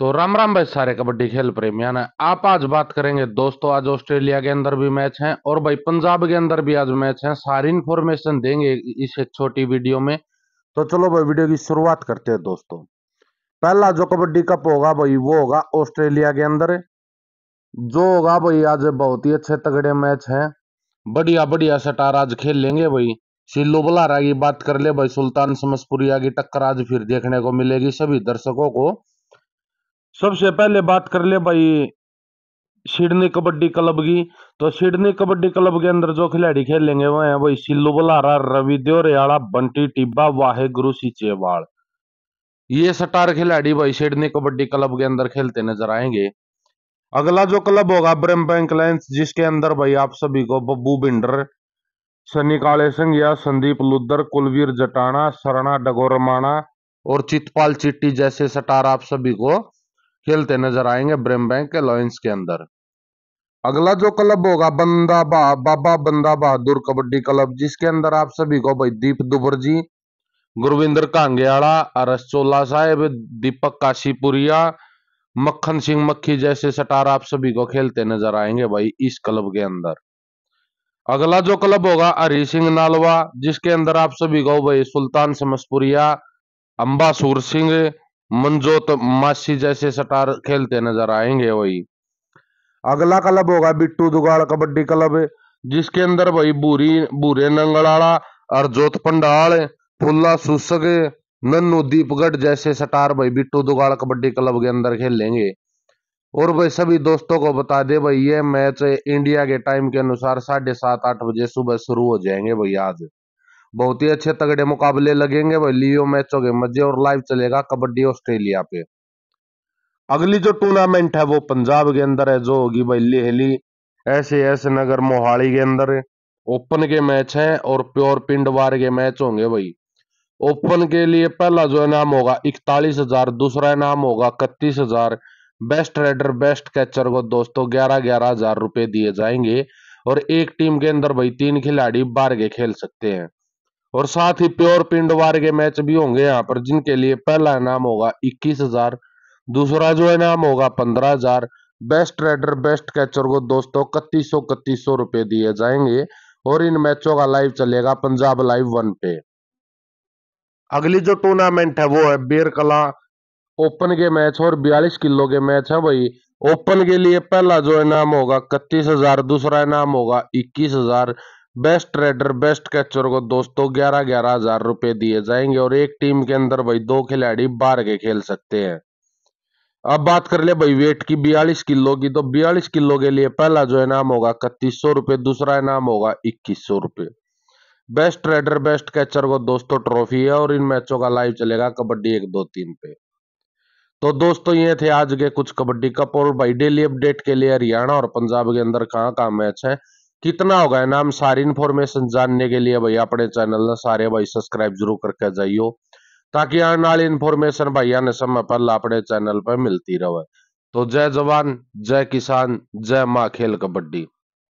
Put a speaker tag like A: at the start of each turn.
A: तो राम राम भाई सारे कबड्डी खेल ने आप आज बात करेंगे दोस्तों आज ऑस्ट्रेलिया के अंदर भी मैच है और भाई पंजाब के अंदर भी आज मैच है सारी इन्फॉर्मेशन देंगे इस एक छोटी वीडियो में तो चलो भाई वीडियो की शुरुआत करते हैं दोस्तों पहला जो कबड्डी कप होगा भाई वो होगा ऑस्ट्रेलिया के अंदर जो होगा भाई आज बहुत ही अच्छे तगड़े मैच है बढ़िया बढ़िया सटार आज खेल लेंगे भाई सिल्लू बुलारा की बात कर ले भाई सुल्तान समसपुरिया की टक्कर आज फिर देखने को मिलेगी सभी दर्शकों को सबसे पहले बात कर ले भाई सिडनी कबड्डी क्लब की तो सिडनी कबड्डी क्लब के अंदर जो खिलाड़ी खेलेंगे वो है भाई सिल्लू बलारा रवि देवरियाला बंटी टिब्बा वाहे गुरु सिचेवाड़ ये सटार खिलाड़ी भाई सिडनी कबड्डी क्लब के अंदर खेलते नजर आएंगे अगला जो क्लब होगा ब्रह्म बैंक लाइन्स जिसके अंदर भाई आप सभी को बब्बू बिंडर सनी काले सिंह संदीप लुद्दर कुलवीर जटाना सरणा डगोरमाणा और चितपाल चिट्टी जैसे सटार आप सभी को खेलते नजर आएंगे ब्रेम बैंक के लॉयंस के अंदर अगला जो क्लब होगा बंदा बा बाबा बंदा बहादुर कबड्डी क्लब जिसके अंदर आप सभी को भाई दीप दुबर जी गुरविंदर कांगेड़ा अरस चोला साहेब दीपक काशीपुरिया मक्खन सिंह मक्खी जैसे सटार आप सभी को खेलते नजर आएंगे भाई इस क्लब के अंदर अगला जो क्लब होगा हरी सिंह नालवा जिसके अंदर आप सभी को भाई सुल्तान समसपुरिया अंबासूर सिंह मंजोत मासी जैसे सटार खेलते नजर आएंगे वही अगला क्लब होगा बिट्टू दुगाड़ कबड्डी क्लब जिसके अंदर भाई बूरी बूरे नंगड़ाड़ा अर्जोत पंडाल फुल्ला सुसग नन्नू दीपगढ़ जैसे सटार भाई बिट्टू दुगाड़ कबड्डी क्लब के अंदर खेलेंगे और भाई सभी दोस्तों को बता दे भाई ये मैच इंडिया के टाइम के अनुसार साढ़े सात आठ बजे सुबह शुरू हो जाएंगे भाई आज बहुत ही अच्छे तगड़े मुकाबले लगेंगे भाई लियो मैचों के मजे और लाइव चलेगा कबड्डी ऑस्ट्रेलिया पे अगली जो टूर्नामेंट है वो पंजाब के अंदर है जो होगी भाई लेहली एस एस नगर मोहाली के अंदर ओपन के मैच है और प्योर पिंड वार के मैच होंगे भाई ओपन के लिए पहला जो इनाम होगा इकतालीस हजार दूसरा इनाम होगा इकतीस हजार बेस्ट रेडर बेस्ट कैचर को दोस्तों ग्यारह ग्यारह हजार रुपए दिए जाएंगे और एक टीम के अंदर भाई तीन खिलाड़ी के खेल सकते हैं और साथ ही प्योर पिंड वार के मैच भी होंगे यहाँ पर जिनके लिए पहला इनाम होगा इक्कीस हजार दूसरा जो इनाम होगा पंद्रह हजार बेस्ट रेडर बेस्ट कैचर को दोस्तों इकतीस सौ इकतीस सौ रुपए दिए जाएंगे और इन मैचों का लाइव चलेगा पंजाब लाइव वन पे अगली जो टूर्नामेंट है वो है बेरकला ओपन के मैच और बयालीस किलो के मैच है भाई ओपन के लिए पहला जो इनाम होगा इकतीस हजार दूसरा इनाम होगा इक्कीस हजार बेस्ट ट्रेडर बेस्ट कैचर को दोस्तों ग्यारह ग्यारह हजार रुपए दिए जाएंगे और एक टीम के अंदर भाई दो खिलाड़ी बार के खेल सकते हैं अब बात कर ले भाई वेट की बयालीस किलो की तो बयालीस किलो के लिए पहला जो इनाम होगा इकतीस सौ रुपए दूसरा इनाम होगा इक्कीस सौ रुपए बेस्ट ट्रेडर बेस्ट कैचर को दोस्तों ट्रॉफी है और इन मैचों का लाइव चलेगा कबड्डी एक दो तीन पे तो दोस्तों ये थे आज के कुछ कबड्डी कप और भाई डेली अपडेट के लिए हरियाणा और पंजाब के अंदर कहाँ कहाँ मैच है कितना होगा नाम सारी इन्फॉर्मेशन जानने के लिए भाई अपने चैनल ने सारे भाई सब्सक्राइब जरूर करके जाइयो ताकि आने वाली इन्फॉर्मेशन भाई आने समय पर अपने चैनल पर मिलती रहे तो जय जवान जय किसान जय माँ खेल कबड्डी